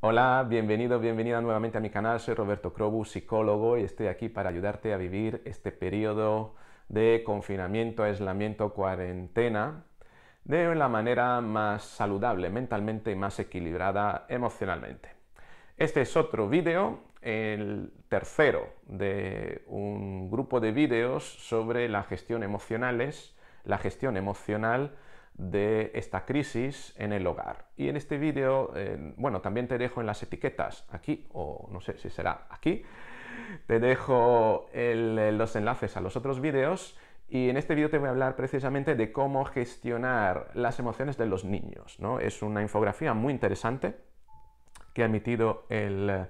Hola, bienvenido, bienvenida nuevamente a mi canal. Soy Roberto Crobu, psicólogo, y estoy aquí para ayudarte a vivir este periodo de confinamiento, aislamiento, cuarentena de la manera más saludable mentalmente y más equilibrada emocionalmente. Este es otro vídeo, el tercero de un grupo de vídeos sobre la gestión emocionales, la gestión emocional de esta crisis en el hogar. Y en este vídeo, eh, bueno, también te dejo en las etiquetas aquí, o no sé si será aquí, te dejo eh, los enlaces a los otros vídeos y en este vídeo te voy a hablar precisamente de cómo gestionar las emociones de los niños. ¿no? Es una infografía muy interesante que ha emitido el eh,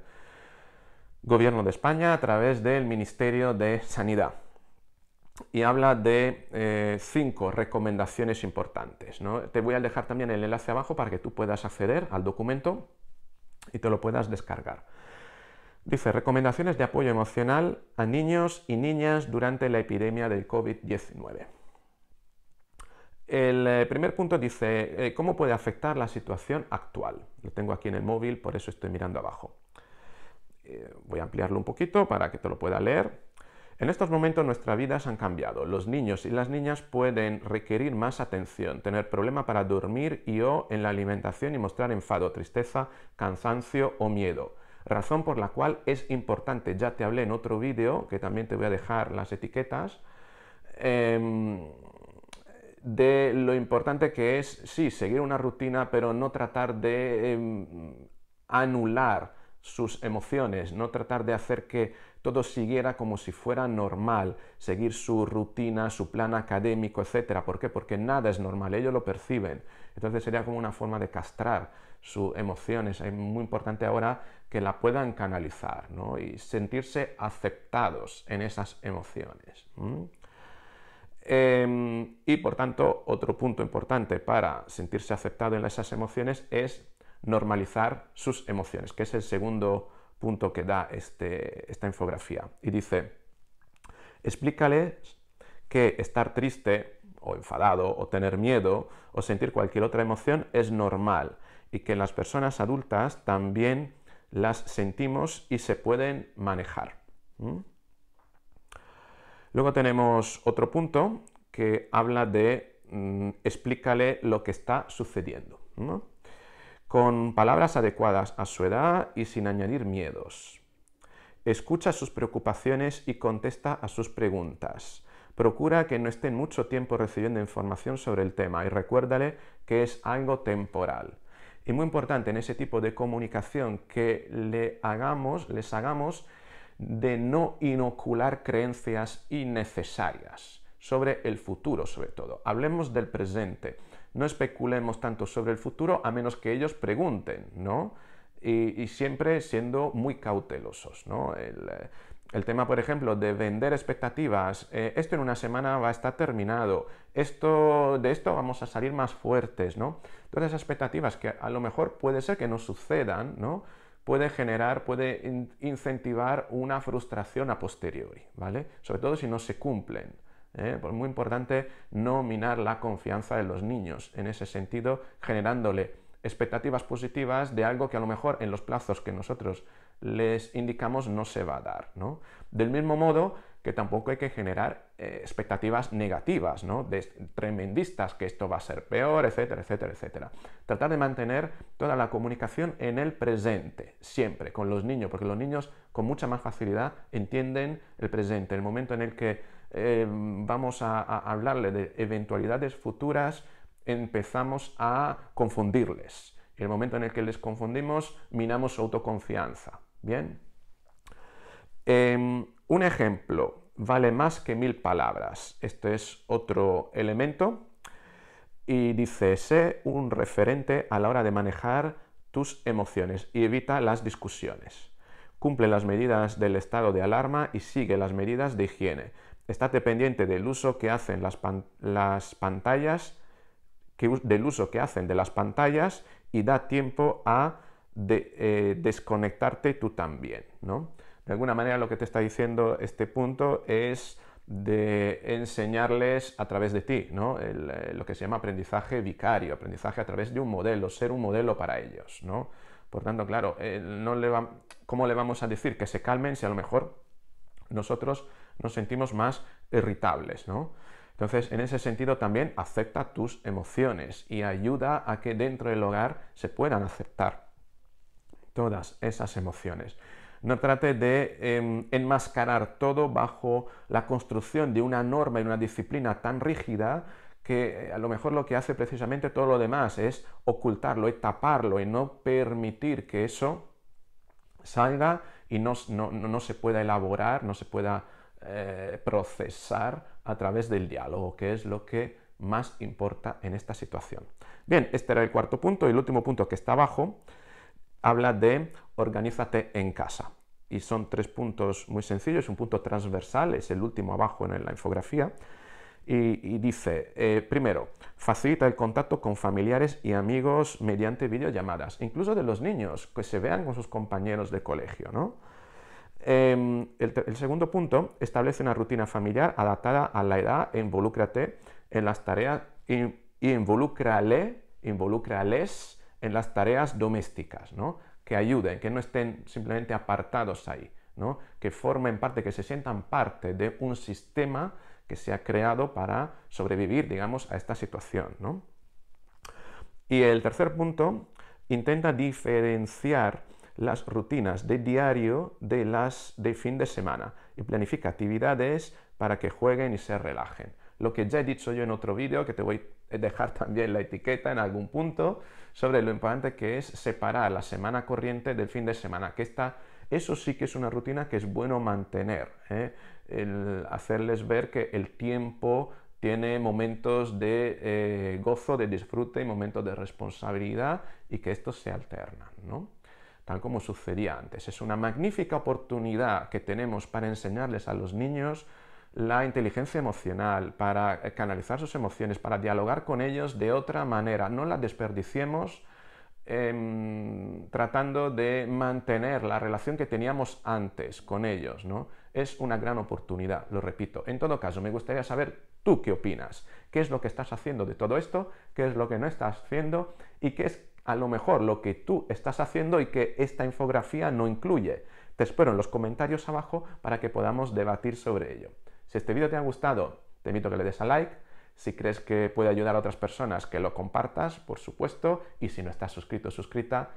Gobierno de España a través del Ministerio de Sanidad y habla de eh, cinco recomendaciones importantes. ¿no? Te voy a dejar también el enlace abajo para que tú puedas acceder al documento y te lo puedas descargar. Dice, recomendaciones de apoyo emocional a niños y niñas durante la epidemia del COVID-19. El eh, primer punto dice, eh, ¿cómo puede afectar la situación actual? Lo tengo aquí en el móvil, por eso estoy mirando abajo. Voy a ampliarlo un poquito para que te lo pueda leer. En estos momentos nuestras vidas han cambiado. Los niños y las niñas pueden requerir más atención, tener problemas para dormir y o en la alimentación y mostrar enfado, tristeza, cansancio o miedo. Razón por la cual es importante, ya te hablé en otro vídeo, que también te voy a dejar las etiquetas, em, de lo importante que es, sí, seguir una rutina, pero no tratar de em, anular sus emociones, no tratar de hacer que todo siguiera como si fuera normal, seguir su rutina, su plan académico, etc. ¿Por qué? Porque nada es normal, ellos lo perciben. Entonces sería como una forma de castrar sus emociones. Es muy importante ahora que la puedan canalizar y sentirse aceptados en esas emociones. Em, y por tanto, otro punto importante para sentirse aceptado en esas emociones es normalizar sus emociones, que es el segundo punto que da este, esta infografía. Y dice, explícale que estar triste o enfadado o tener miedo o sentir cualquier otra emoción es normal y que las personas adultas también las sentimos y se pueden manejar. ¿Mm? Luego tenemos otro punto que habla de mm, explícale lo que está sucediendo con palabras adecuadas a su edad y sin añadir miedos. Escucha sus preocupaciones y contesta a sus preguntas. Procura que no estén mucho tiempo recibiendo información sobre el tema y recuérdale que es algo temporal. Y muy importante en ese tipo de comunicación que le hagamos, les hagamos de no inocular creencias innecesarias sobre el futuro sobre todo. Hablemos del presente no especulemos tanto sobre el futuro a menos que ellos pregunten, ¿no? Y, siempre siendo muy cautelosos, ¿no? Eh, el, tema, por ejemplo, de vender expectativas, eh, esto en una semana va a estar terminado, esto, de esto vamos a salir más fuertes, ¿no? Todas esas expectativas que a lo mejor puede ser que no sucedan, ¿no? Puede generar, puede incentivar una frustración a posteriori, ¿vale? Sobre todo si no se cumplen. ¿eh? Pues muy importante no minar la confianza de los niños, en ese sentido, generándole expectativas positivas de algo que a lo mejor en los plazos que nosotros les indicamos no se va a dar. Del mismo modo que tampoco hay que generar eh, expectativas negativas, ¿no? tremendistas, que esto va a ser peor, etcétera, etcétera, etcétera. Tratar de mantener toda la comunicación en el presente, siempre, con los niños, porque los niños con mucha más facilidad entienden el presente, el momento en el que Em, vamos a, hablarle de eventualidades futuras, empezamos a confundirles. En el momento en el que les confundimos, minamos su autoconfianza. Bien. Em, un ejemplo, vale más que mil palabras. Este es otro elemento. Y dice, sé un referente a la hora de manejar tus emociones y evita las discusiones. Cumple las medidas del estado de alarma y sigue las medidas de higiene estate pendiente del uso que hacen las, pantallas, del uso que hacen de las pantallas y da tiempo a eh, desconectarte tú también, ¿no? De alguna manera lo que te está diciendo este punto es de enseñarles a través de ti, ¿no? Eh, lo que se llama aprendizaje vicario, aprendizaje a través de un modelo, ser un modelo para ellos, ¿no? Por tanto, claro, eh, ¿cómo le vamos a decir que se calmen si a lo mejor nosotros nos sentimos más irritables, ¿no? Entonces, en ese sentido también acepta tus emociones y ayuda a que dentro del hogar se puedan aceptar todas esas emociones. No trate de em, enmascarar todo bajo la construcción de una norma y una disciplina tan rígida que eh, a lo mejor lo que hace precisamente todo lo demás es ocultarlo, y taparlo y no permitir que eso salga y no se pueda elaborar, no se pueda eh, procesar a través del diálogo, que es lo que más importa en esta situación. Bien, este era el cuarto punto y el último punto que está abajo habla de organízate en casa. Y son tres puntos muy sencillos, un punto transversal, es el último abajo en la infografía, y, dice, eh, primero, facilita el contacto con familiares y amigos mediante videollamadas, incluso de los niños, que se vean con sus compañeros de colegio, ¿no? Em, el, segundo punto, establece una rutina familiar adaptada a la edad e involúcrate en las tareas y, involúcrale, en las tareas domésticas, Que ayuden, que no estén simplemente apartados ahí, Que formen parte, que se sientan parte de un sistema que se ha creado para sobrevivir, digamos, a esta situación, Y el tercer punto, intenta diferenciar las rutinas de diario de las de fin de semana y planifica actividades para que jueguen y se relajen. Lo que ya he dicho yo en otro vídeo, que te voy a dejar también la etiqueta en algún punto, sobre lo importante que es separar la semana corriente del fin de semana, que está eso sí que es una rutina que es bueno mantener, ¿eh? hacerles ver que el tiempo tiene momentos de eh, gozo, de disfrute y momentos de responsabilidad y que estos se alternan, tal como sucedía antes. Es una magnífica oportunidad que tenemos para enseñarles a los niños la inteligencia emocional, para canalizar sus emociones, para dialogar con ellos de otra manera. No la desperdiciemos em, tratando de mantener la relación que teníamos antes con ellos. ¿no? Es una gran oportunidad, lo repito. En todo caso, me gustaría saber tú qué opinas, qué es lo que estás haciendo de todo esto, qué es lo que no estás haciendo y qué es a lo mejor lo que tú estás haciendo y que esta infografía no incluye. Te espero en los comentarios abajo para que podamos debatir sobre ello. Si este vídeo te ha gustado, te invito a que le des a like. Si crees que puede ayudar a otras personas, que lo compartas, por supuesto. Y si no estás suscrito o suscrita,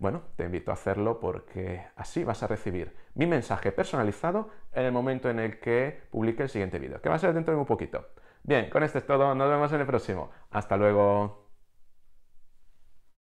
bueno, te invito a hacerlo porque así vas a recibir mi mensaje personalizado en el momento en el que publique el siguiente vídeo, que va a ser dentro de un poquito. Bien, con esto es todo, nos vemos en el próximo. Hasta luego.